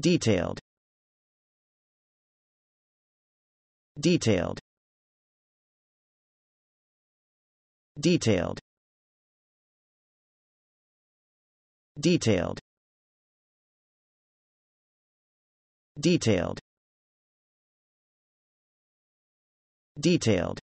Detailed. Detailed. Detailed. Detailed. Detailed. Detailed.